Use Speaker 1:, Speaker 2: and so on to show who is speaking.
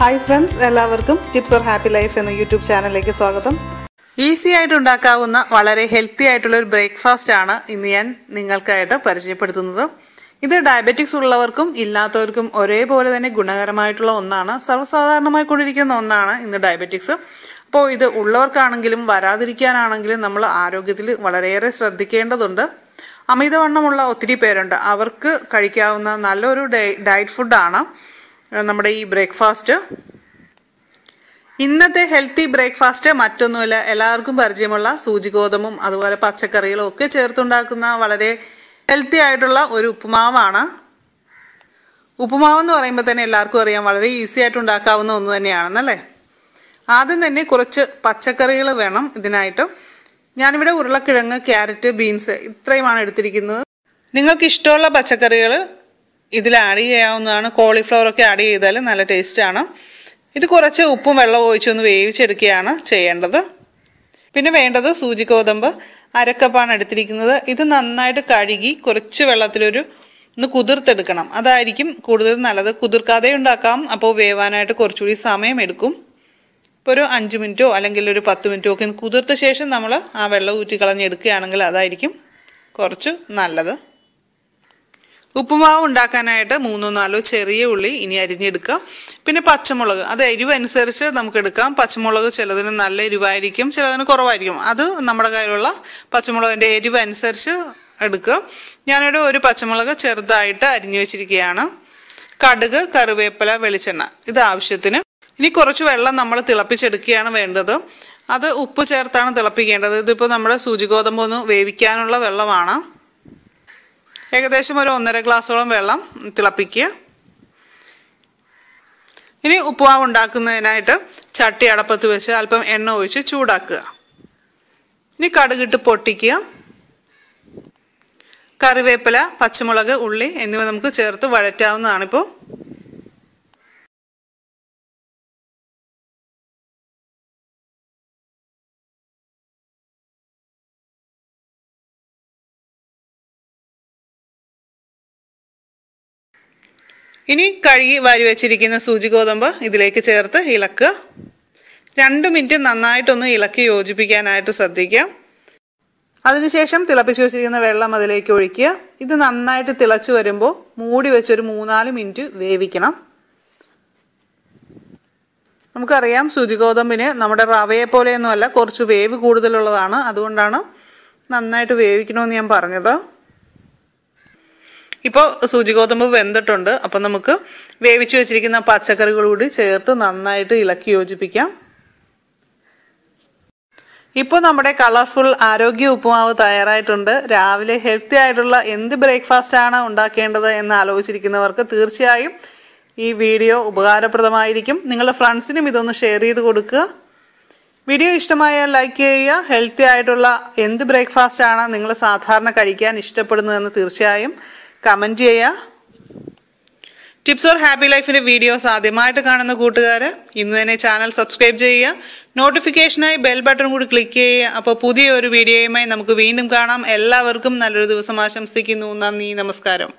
Speaker 1: hi friends എല്ലാവർക്കും tips or happy life എന്ന YouTube ചാനലിലേക്ക് സ്വാഗതം ഈസി ആയിട്ട് ഉണ്ടാക്കാവുന്ന വളരെ ഹെൽത്തി ആയിട്ടുള്ള ഒരു ബ്രേക്ക്ഫാസ്റ്റ് ആണ് ഇന്ന് ഞാൻ നിങ്ങൾക്കായിട്ട് പരിചയപ്പെടുത്തുന്നത് ഇത് ഡയബറ്റിക്സ് ഉള്ളവർക്കും ഇല്ലാത്തവർക്കും ഒരേപോലെ തന്നെ ഗുണകരമായിട്ടുള്ള ഒന്നാണ് സർവ്വസാധാരണമായി കൊണ്ടിരിക്കുന്ന ഒന്നാണ് ഇന്ന് ഡയബറ്റിക്സ് അപ്പോൾ ഇത് ഉള്ളവർക്കാണെങ്കിലും വരാതിരിക്കാനാണെങ്കിലും നമ്മൾ ആരോഗ്യത്തിൽ വളരെയേറെ ശ്രദ്ധിക്കേണ്ടതുണ്ട് അമിതവണ്ണമുള്ള ഒത്തിരി പേരുണ്ട് അവർക്ക് കഴിക്കാവുന്ന നല്ലൊരു ഡയറ്റ് ഫുഡാണ് നമ്മുടെ ഈ ബ്രേക്ക്ഫാസ്റ്റ് ഇന്നത്തെ ഹെൽത്തി ബ്രേക്ക്ഫാസ്റ്റ് മറ്റൊന്നുമില്ല എല്ലാവർക്കും പരിചയമുള്ള സൂചി ഗോതമ്പും അതുപോലെ പച്ചക്കറികളും ഒക്കെ ചേർത്തുണ്ടാക്കുന്ന വളരെ ഹെൽത്തി ആയിട്ടുള്ള ഒരു ഉപ്പുമാവാണ് ഉപ്പുമാവ് എന്ന് പറയുമ്പോൾ തന്നെ എല്ലാവർക്കും അറിയാം വളരെ ഈസി ആയിട്ട് ഉണ്ടാക്കാവുന്ന ഒന്ന് തന്നെയാണെന്നല്ലേ ആദ്യം തന്നെ കുറച്ച് പച്ചക്കറികൾ വേണം ഇതിനായിട്ട് ഞാനിവിടെ ഉരുളക്കിഴങ്ങ് ക്യാരറ്റ് ബീൻസ് ഇത്രയുമാണ് എടുത്തിരിക്കുന്നത് നിങ്ങൾക്ക് ഇഷ്ടമുള്ള പച്ചക്കറികൾ ഇതിൽ ആഡ് ചെയ്യാവുന്നതാണ് കോളിഫ്ലവറൊക്കെ ആഡ് ചെയ്താൽ നല്ല ടേസ്റ്റാണ് ഇത് കുറച്ച് ഉപ്പും വെള്ളം ഒഴിച്ചൊന്ന് വേവിച്ചെടുക്കുകയാണ് ചെയ്യേണ്ടത് പിന്നെ വേണ്ടത് സൂചി ഗോതമ്പ് അരക്കപ്പാണ് എടുത്തിരിക്കുന്നത് ഇത് നന്നായിട്ട് കഴുകി കുറച്ച് വെള്ളത്തിലൊരു ഒന്ന് കുതിർത്തെടുക്കണം അതായിരിക്കും കൂടുതൽ നല്ലത് കുതിർക്കാതെ ഉണ്ടാക്കാം അപ്പോൾ വേവാനായിട്ട് കുറച്ചുകൂടി സമയം എടുക്കും ഇപ്പോൾ ഒരു അഞ്ച് മിനിറ്റോ അല്ലെങ്കിൽ ഒരു പത്ത് മിനിറ്റോ ഒക്കെ കുതിർത്ത ശേഷം നമ്മൾ ആ വെള്ളം ഊറ്റി കളഞ്ഞെടുക്കുകയാണെങ്കിൽ അതായിരിക്കും കുറച്ച് നല്ലത് ഉപ്പുമാവ് ഉണ്ടാക്കാനായിട്ട് മൂന്നോ നാലോ ചെറിയ ഉള്ളി ഇനി അരിഞ്ഞെടുക്കാം പിന്നെ പച്ചമുളക് അത് അനുസരിച്ച് നമുക്ക് എടുക്കാം പച്ചമുളക് ചിലതിന് നല്ല എരിവായിരിക്കും ചിലതിന് കുറവായിരിക്കും അത് നമ്മുടെ കയ്യിലുള്ള പച്ചമുളകിൻ്റെ അനുസരിച്ച് എടുക്കുക ഞാനിവിടെ ഒരു പച്ചമുളക് ചെറുതായിട്ട് അരിഞ്ഞു വെച്ചിരിക്കുകയാണ് കടുക് കറിവേപ്പില വെളിച്ചെണ്ണ ഇത് ആവശ്യത്തിന് ഇനി കുറച്ച് വെള്ളം നമ്മൾ തിളപ്പിച്ചെടുക്കുകയാണ് വേണ്ടത് അത് ഉപ്പ് ചേർത്താണ് തിളപ്പിക്കേണ്ടത് ഇതിപ്പോൾ നമ്മുടെ സൂചി ഗോതമ്പ് ഒന്ന് വേവിക്കാനുള്ള വെള്ളമാണ് ഏകദേശം ഒരു ഒന്നര ഗ്ലാസ്സോളം വെള്ളം തിളപ്പിക്കുക ഇനി ഉപ്പുമാവ് ഉണ്ടാക്കുന്നതിനായിട്ട് ചട്ടി അടപ്പത്ത് വെച്ച് അല്പം എണ്ണ ഒഴിച്ച് ചൂടാക്കുക ഇനി കടുകിട്ട് പൊട്ടിക്കുക കറിവേപ്പില പച്ചമുളക് ഉള്ളി എന്നിവ നമുക്ക് ചേർത്ത് വഴറ്റാവുന്നതാണിപ്പോൾ ഇനി കഴുകി വാരി വെച്ചിരിക്കുന്ന സൂചി ഗോതമ്പ് ഇതിലേക്ക് ചേർത്ത് ഇളക്കുക രണ്ട് മിനിറ്റ് നന്നായിട്ടൊന്ന് ഇളക്കി യോജിപ്പിക്കാനായിട്ട് ശ്രദ്ധിക്കാം അതിനുശേഷം തിളപ്പിച്ചു വെച്ചിരിക്കുന്ന വെള്ളം അതിലേക്ക് ഒഴിക്കുക ഇത് നന്നായിട്ട് തിളച്ചു വരുമ്പോൾ മൂടി വെച്ചൊരു മൂന്നാല് മിനിറ്റ് വേവിക്കണം നമുക്കറിയാം ഗോതമ്പിന് നമ്മുടെ റവയെ പോലെയൊന്നുമല്ല കുറച്ച് വേവ് കൂടുതലുള്ളതാണ് അതുകൊണ്ടാണ് നന്നായിട്ട് വേവിക്കണമെന്ന് ഞാൻ പറഞ്ഞത് ഇപ്പോൾ സൂചി ഗോതമ്പ് വെന്തിട്ടുണ്ട് അപ്പം നമുക്ക് വേവിച്ച് വെച്ചിരിക്കുന്ന കൂടി ചേർത്ത് നന്നായിട്ട് ഇളക്കി യോജിപ്പിക്കാം ഇപ്പോൾ നമ്മുടെ കളർഫുൾ ആരോഗ്യ ഉപ്പുമാവ് തയ്യാറായിട്ടുണ്ട് രാവിലെ ഹെൽത്തി ആയിട്ടുള്ള എന്ത് ബ്രേക്ക്ഫാസ്റ്റാണ് ഉണ്ടാക്കേണ്ടത് എന്ന് ആലോചിച്ചിരിക്കുന്നവർക്ക് തീർച്ചയായും ഈ വീഡിയോ ഉപകാരപ്രദമായിരിക്കും നിങ്ങളുടെ ഫ്രണ്ട്സിനും ഇതൊന്ന് ഷെയർ ചെയ്ത് കൊടുക്കുക വീഡിയോ ഇഷ്ടമായാൽ ലൈക്ക് ചെയ്യുക ഹെൽത്തി ആയിട്ടുള്ള എന്ത് ബ്രേക്ക്ഫാസ്റ്റാണ് നിങ്ങൾ സാധാരണ കഴിക്കാൻ ഇഷ്ടപ്പെടുന്നതെന്ന് തീർച്ചയായും കമൻറ്റ് ചെയ്യുക ടിപ്സ് ഓർ ഹാപ്പി ലൈഫിൻ്റെ വീഡിയോസ് ആദ്യമായിട്ട് കാണുന്ന കൂട്ടുകാർ ഇന്ന് തന്നെ ചാനൽ സബ്സ്ക്രൈബ് ചെയ്യുക നോട്ടിഫിക്കേഷനായി ബെൽ ബട്ടൺ കൂടി ക്ലിക്ക് ചെയ്യുക അപ്പോൾ പുതിയ ഒരു വീഡിയോയുമായി നമുക്ക് വീണ്ടും കാണാം എല്ലാവർക്കും നല്ലൊരു ദിവസം ആശംസിക്കുന്നു നന്ദി നമസ്കാരം